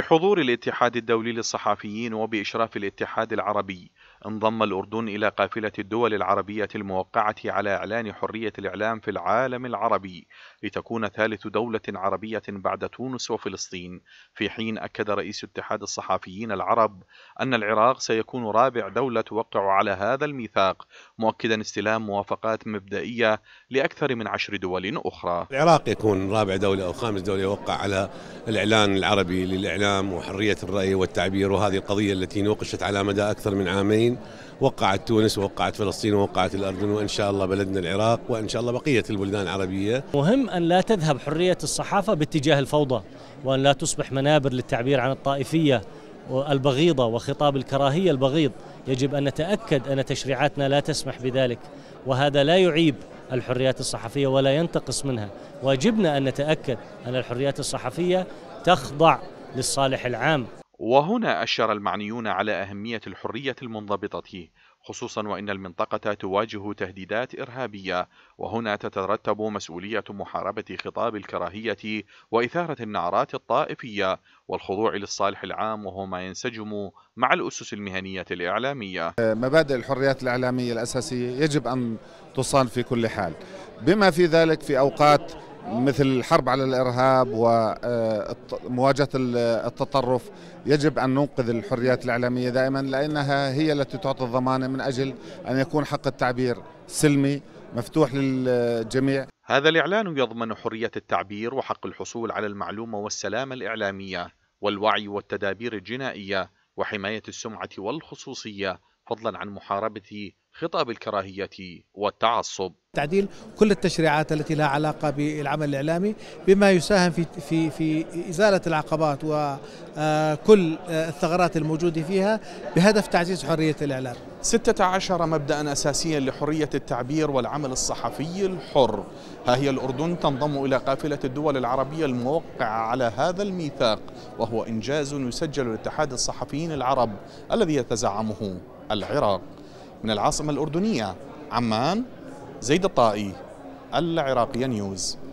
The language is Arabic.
بحضور الاتحاد الدولي للصحفيين وبإشراف الاتحاد العربي انضم الأردن إلى قافلة الدول العربية الموقعة على إعلان حرية الإعلام في العالم العربي لتكون ثالث دولة عربية بعد تونس وفلسطين في حين أكد رئيس اتحاد الصحفيين العرب أن العراق سيكون رابع دولة توقع على هذا الميثاق مؤكدا استلام موافقات مبدئية لأكثر من عشر دول أخرى العراق يكون رابع دولة أو خامس دولة يوقع على الإعلان العربي للإعلام الإعلام وحرية الرأي والتعبير وهذه القضية التي نوقشت على مدى أكثر من عامين وقعت تونس ووقعت فلسطين ووقعت الأردن وإن شاء الله بلدنا العراق وإن شاء الله بقية البلدان العربية مهم أن لا تذهب حرية الصحافة باتجاه الفوضى وأن لا تصبح منابر للتعبير عن الطائفية البغيضة وخطاب الكراهية البغيض يجب أن نتأكد أن تشريعاتنا لا تسمح بذلك وهذا لا يعيب الحريات الصحفية ولا ينتقص منها واجبنا أن نتأكد أن الحريات الصحفية تخضع للصالح العام وهنا أشار المعنيون على أهمية الحرية المنضبطة خصوصا وإن المنطقة تواجه تهديدات إرهابية وهنا تترتب مسؤولية محاربة خطاب الكراهية وإثارة النعرات الطائفية والخضوع للصالح العام وهو ما ينسجم مع الأسس المهنية الإعلامية مبادئ الحريات الإعلامية الأساسية يجب أن تصان في كل حال بما في ذلك في أوقات مثل الحرب على الارهاب ومواجهه التطرف يجب ان ننقذ الحريات الاعلاميه دائما لانها هي التي تعطي الضمانه من اجل ان يكون حق التعبير سلمي مفتوح للجميع هذا الاعلان يضمن حريه التعبير وحق الحصول على المعلومه والسلامه الاعلاميه والوعي والتدابير الجنائيه وحمايه السمعه والخصوصيه فضلا عن محاربة خطاب الكراهية والتعصب تعديل كل التشريعات التي لها علاقة بالعمل الإعلامي بما يساهم في في في إزالة العقبات وكل الثغرات الموجودة فيها بهدف تعزيز حرية الإعلام 16 مبدأ أساسيا لحرية التعبير والعمل الصحفي الحر ها هي الأردن تنضم إلى قافلة الدول العربية الموقعة على هذا الميثاق وهو إنجاز يسجل الاتحاد الصحفيين العرب الذي يتزعمه العراق من العاصمة الأردنية عمان زيد الطائي العراقية نيوز